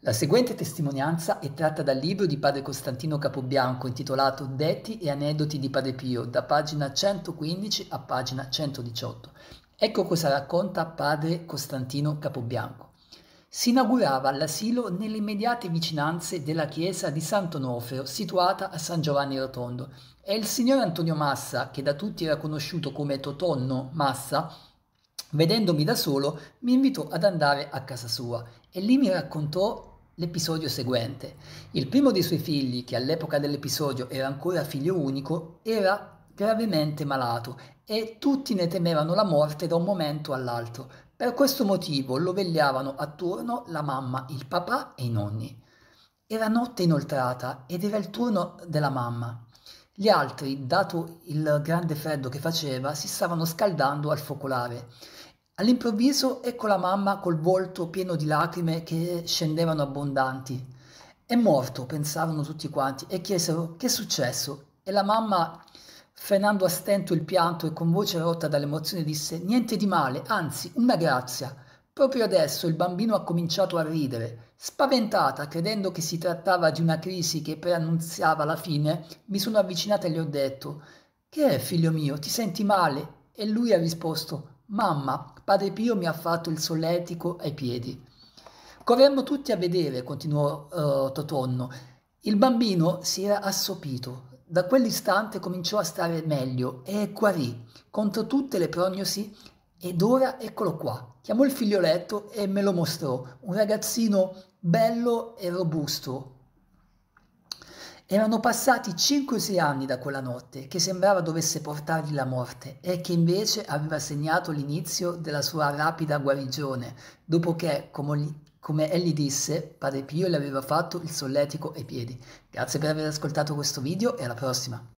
La seguente testimonianza è tratta dal libro di padre Costantino Capobianco intitolato Detti e aneddoti di padre Pio, da pagina 115 a pagina 118. Ecco cosa racconta padre Costantino Capobianco. Si inaugurava l'asilo nelle immediate vicinanze della chiesa di Sant'Onofrio, situata a San Giovanni Rotondo, e il signor Antonio Massa, che da tutti era conosciuto come Totonno Massa, Vedendomi da solo, mi invitò ad andare a casa sua e lì mi raccontò l'episodio seguente. Il primo dei suoi figli, che all'epoca dell'episodio era ancora figlio unico, era gravemente malato e tutti ne temevano la morte da un momento all'altro. Per questo motivo lo vegliavano attorno la mamma, il papà e i nonni. Era notte inoltrata ed era il turno della mamma. Gli altri, dato il grande freddo che faceva, si stavano scaldando al focolare. All'improvviso ecco la mamma col volto pieno di lacrime che scendevano abbondanti. È morto, pensarono tutti quanti, e chiesero che è successo. E la mamma, frenando a stento il pianto e con voce rotta dall'emozione, disse niente di male, anzi una grazia. Proprio adesso il bambino ha cominciato a ridere. Spaventata, credendo che si trattava di una crisi che preannunziava la fine, mi sono avvicinata e gli ho detto Che è, figlio mio, ti senti male? E lui ha risposto Mamma, padre Pio mi ha fatto il solletico ai piedi. Corremmo tutti a vedere, continuò uh, Totonno. Il bambino si era assopito. Da quell'istante cominciò a stare meglio e guarì contro tutte le prognosi ed ora eccolo qua. Chiamò il figlioletto e me lo mostrò. Un ragazzino bello e robusto. Erano passati 5-6 anni da quella notte che sembrava dovesse portargli la morte e che invece aveva segnato l'inizio della sua rapida guarigione, dopo che, come, come egli disse, Padre Pio le aveva fatto il solletico ai piedi. Grazie per aver ascoltato questo video e alla prossima!